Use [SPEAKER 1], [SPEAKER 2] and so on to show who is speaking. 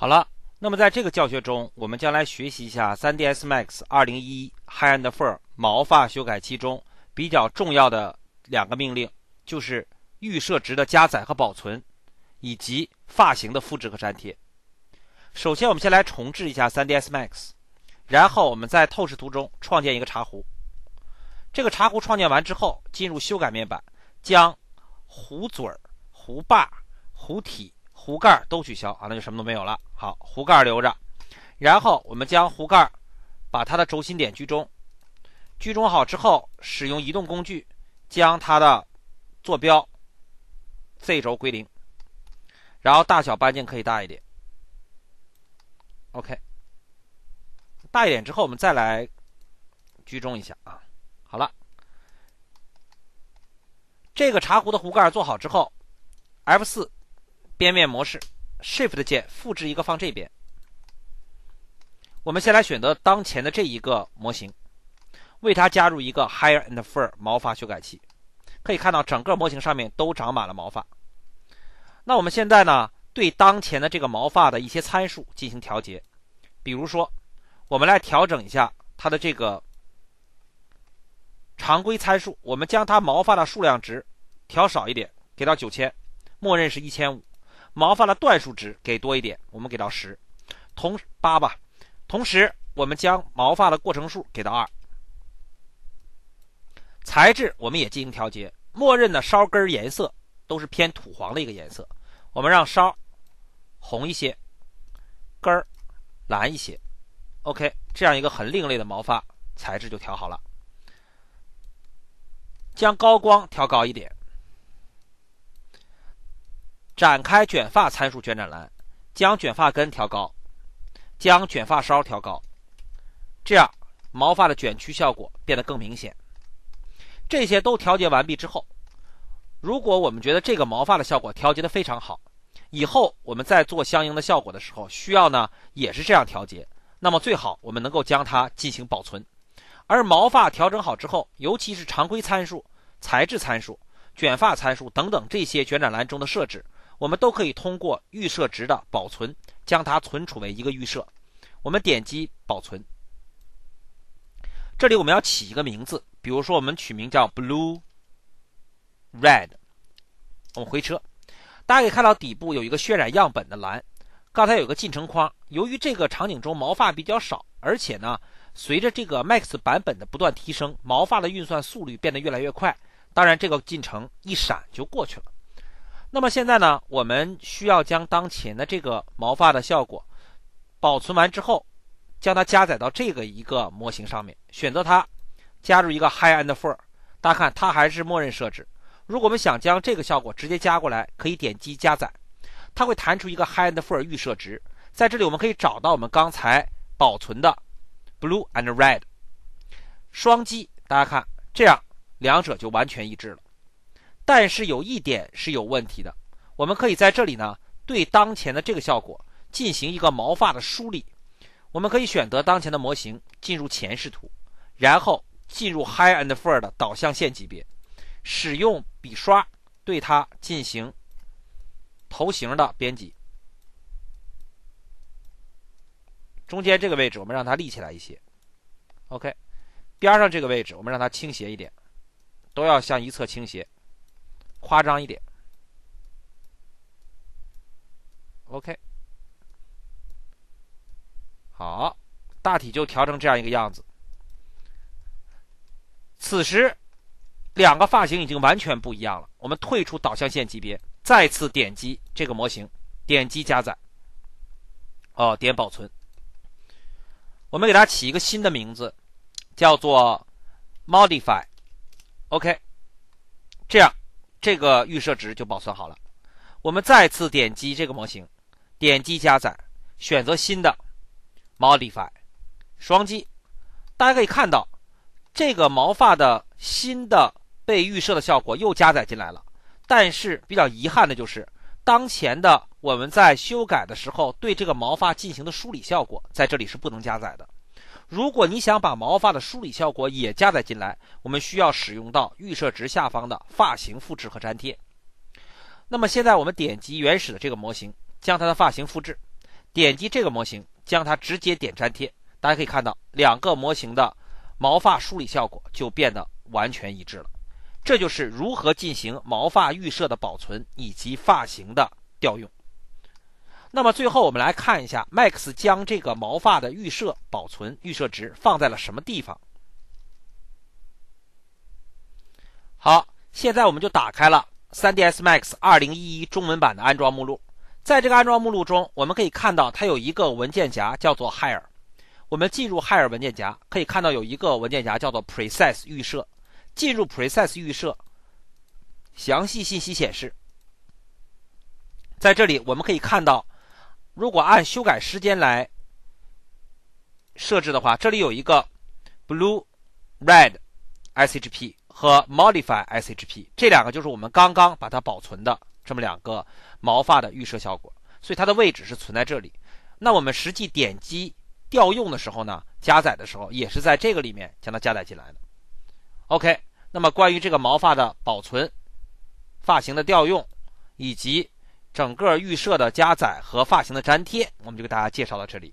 [SPEAKER 1] 好了，那么在这个教学中，我们将来学习一下 3ds Max 2011 High and Fur 毛发修改器中比较重要的两个命令，就是预设值的加载和保存，以及发型的复制和粘贴。首先，我们先来重置一下 3ds Max，然后我们在透视图中创建一个茶壶。这个茶壶创建完之后，进入修改面板，将壶嘴、壶把、壶体。壶盖都取消啊，那就什么都没有了。好，壶盖留着，然后我们将壶盖把它的轴心点居中，居中好之后，使用移动工具将它的坐标 Z 轴归零，然后大小半径可以大一点。OK，大一点之后，我们再来居中一下啊。好了，这个茶壶的壶盖做好之后，F4。边面模式，Shift 键复制一个放这边。我们先来选择当前的这一个模型，为它加入一个 Hair and Fur 毛发修改器，可以看到整个模型上面都长满了毛发。那我们现在呢，对当前的这个毛发的一些参数进行调节，比如说，我们来调整一下它的这个常规参数，我们将它毛发的数量值调少一点，给到九千，默认是一千五。毛发的段数值给多一点，我们给到十，同八吧。同时，我们将毛发的过程数给到二。材质我们也进行调节，默认的梢根颜色都是偏土黄的一个颜色，我们让梢红一些，根儿蓝一些。OK，这样一个很另类的毛发材质就调好了。将高光调高一点。展开卷发参数卷展栏，将卷发根调高，将卷发梢调高，这样毛发的卷曲效果变得更明显。这些都调节完毕之后，如果我们觉得这个毛发的效果调节的非常好，以后我们再做相应的效果的时候，需要呢也是这样调节。那么最好我们能够将它进行保存。而毛发调整好之后，尤其是常规参数、材质参数、卷发参数等等这些卷展栏中的设置。我们都可以通过预设值的保存，将它存储为一个预设。我们点击保存，这里我们要起一个名字，比如说我们取名叫 “blue red”。我们回车，大家可以看到底部有一个渲染样本的蓝。刚才有个进程框，由于这个场景中毛发比较少，而且呢，随着这个 Max 版本的不断提升，毛发的运算速率变得越来越快。当然，这个进程一闪就过去了。那么现在呢，我们需要将当前的这个毛发的效果保存完之后，将它加载到这个一个模型上面，选择它，加入一个 High and Fur。大家看，它还是默认设置。如果我们想将这个效果直接加过来，可以点击加载，它会弹出一个 High and Fur 预设值，在这里我们可以找到我们刚才保存的 Blue and Red，双击，大家看，这样两者就完全一致了。但是有一点是有问题的，我们可以在这里呢对当前的这个效果进行一个毛发的梳理。我们可以选择当前的模型进入前视图，然后进入 h i g h and Fur 的导向线级别，使用笔刷对它进行头型的编辑。中间这个位置我们让它立起来一些，OK，边上这个位置我们让它倾斜一点，都要向一侧倾斜。夸张一点，OK，好，大体就调成这样一个样子。此时，两个发型已经完全不一样了。我们退出导向线级别，再次点击这个模型，点击加载，哦，点保存。我们给它起一个新的名字，叫做 Modify，OK，这样。这个预设值就保存好了。我们再次点击这个模型，点击加载，选择新的 modify，双击，大家可以看到这个毛发的新的被预设的效果又加载进来了。但是比较遗憾的就是，当前的我们在修改的时候对这个毛发进行的梳理效果在这里是不能加载的。如果你想把毛发的梳理效果也加载进来，我们需要使用到预设值下方的发型复制和粘贴。那么现在我们点击原始的这个模型，将它的发型复制；点击这个模型，将它直接点粘贴。大家可以看到，两个模型的毛发梳理效果就变得完全一致了。这就是如何进行毛发预设的保存以及发型的调用。那么最后，我们来看一下 Max 将这个毛发的预设保存预设值放在了什么地方。好，现在我们就打开了 3ds Max 2011中文版的安装目录，在这个安装目录中，我们可以看到它有一个文件夹叫做 Hier，我们进入 Hier 文件夹，可以看到有一个文件夹叫做 Precise 预设，进入 Precise 预设，详细信息显示，在这里我们可以看到。如果按修改时间来设置的话，这里有一个 blue red s h p 和 modify s h p，这两个就是我们刚刚把它保存的这么两个毛发的预设效果，所以它的位置是存在这里。那我们实际点击调用的时候呢，加载的时候也是在这个里面将它加载进来的。OK，那么关于这个毛发的保存、发型的调用以及。整个预设的加载和发型的粘贴，我们就给大家介绍到这里。